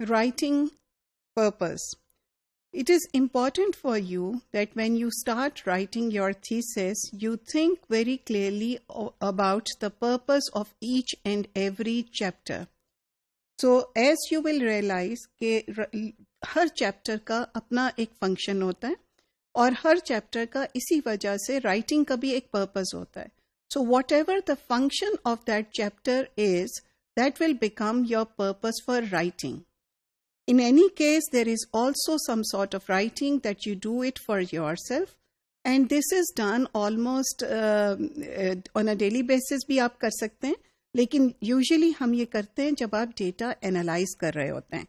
writing purpose. It is important for you that when you start writing your thesis, you think very clearly about the purpose of each and every chapter. So, as you will realize, her हर chapter का अपना एक function होता है और हर chapter का इसी वजह से राइटिंग का भी एक पर्पस होता है so whatever the function of that chapter is that will become your purpose for writing in any case, there is also some sort of writing that you do it for yourself. And this is done almost uh, uh, on a daily basis. We can do it. Lekin usually, we do it when we data analyze kar rahe hote hain.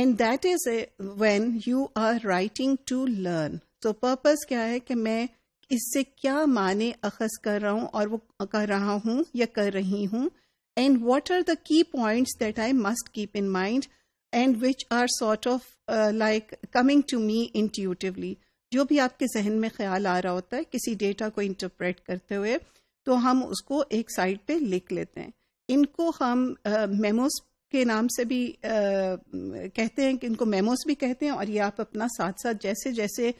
And that is uh, when you are writing to learn. So, purpose kya hai ki main isse kya maane akhas kar raha hoon aur wo kar raha hoon ya kar rahi hoon. And what are the key points that I must keep in mind? And which are sort of like coming to me intuitively जो भी आपके जहन में ख्याल आ रहा होता है किसी डेटा को इंटरप्रेट करते हुए तो हम उसको एक साइड पे लिख लेते हैं इनको हम मेमोस uh, के नाम से भी uh, कहते हैं कि इनको मेमोस भी कहते हैं और ये आप अपना साथ साथ जैसे जैसे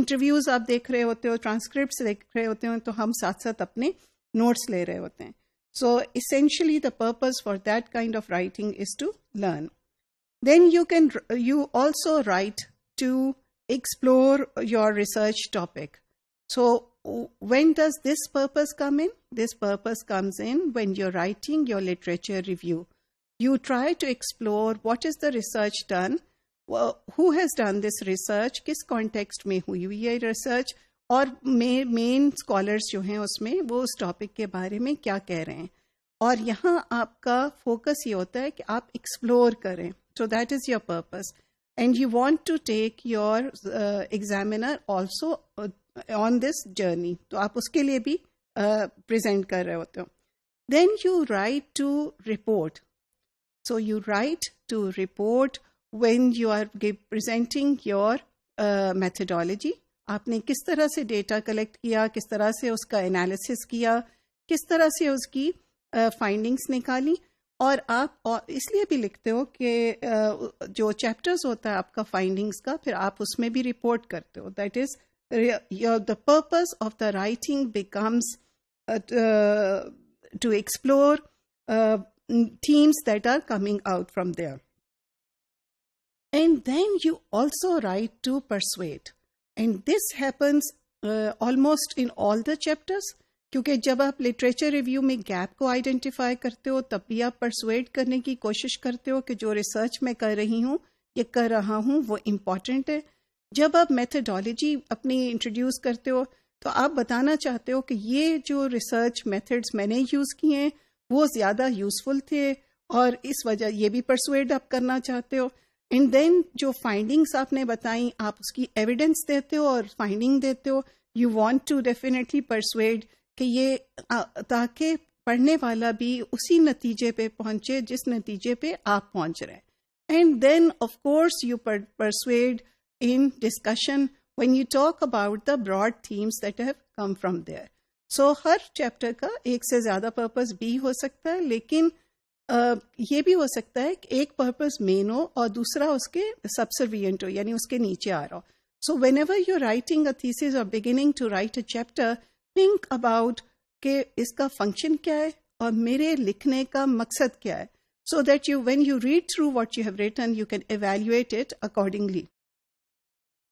इंटरव्यूज आप देख रहे होते हो ट्रांसक्रिप्ट देख रहे होते हो तो हम साथ साथ अपने नोट्स ले रहे होते हैं so essentially the purpose for that kind of writing is to learn Then you can you also write to explore your research topic. So when does this purpose come in? This purpose comes in when you're writing your literature review. You try to explore what is the research done, well, who has done this research, किस context में हुई हुई है research और main scholars जो हैं उसमें वो उस टॉपिक के बारे में क्या कह रहे हैं और यहाँ आपका फोकस ये होता है कि आप एक्सप्लोर करें so that is your purpose and you want to take your examiner also on this journey तो आप उसके लिए भी प्रेजेंट uh, कर रहे होते हो then you write to report so you write to report when you are presenting your methodology आपने किस तरह से डेटा कलेक्ट किया किस तरह से उसका एनालिसिस किया किस तरह से उसकी फाइंडिंग्स निकाली और आप इसलिए भी लिखते हो कि जो चैप्टर्स होता है आपका फाइंडिंग्स का फिर आप उसमें भी रिपोर्ट करते हो that is your the purpose of the writing becomes to explore themes that are coming out from there and then you also write to persuade and this happens almost in all the chapters क्योंकि जब आप literature review में gap को identify करते हो तब भी आप परसुएट करने की कोशिश करते हो कि जो रिसर्च मैं कर रही हूँ या कर रहा हूँ वो इम्पॉर्टेंट है जब आप मेथडोलॉजी अपनी इंट्रोड्यूस करते हो तो आप बताना चाहते हो कि ये जो रिसर्च मेथड्स मैंने यूज़ किए हैं वो ज़्यादा यूज़फुल थे और इस वजह ये भी परसुएड आप करना चाहते हो एंड देन जो फाइंडिंग्स आपने बताई आप उसकी एविडेंस देते हो और फाइंडिंग देते हो you want to definitely persuade कि ये ताकि पढ़ने वाला भी उसी नतीजे पे पहुंचे जिस नतीजे पे आप पहुंच रहे हैं and then of course you persuade in discussion when you talk about the broad themes that have come from there so हर चैप्टर का एक से ज्यादा पर्पस भी हो सकता है लेकिन Uh, ये भी हो सकता है कि एक पर्पस मेन हो और दूसरा उसके सबसर्वियंट हो यानी उसके नीचे आ रहा हो so whenever you're writing a thesis और beginning to write a chapter think about के इसका फंक्शन क्या है और मेरे लिखने का मकसद क्या है so that you when you read through what you have written you can evaluate it accordingly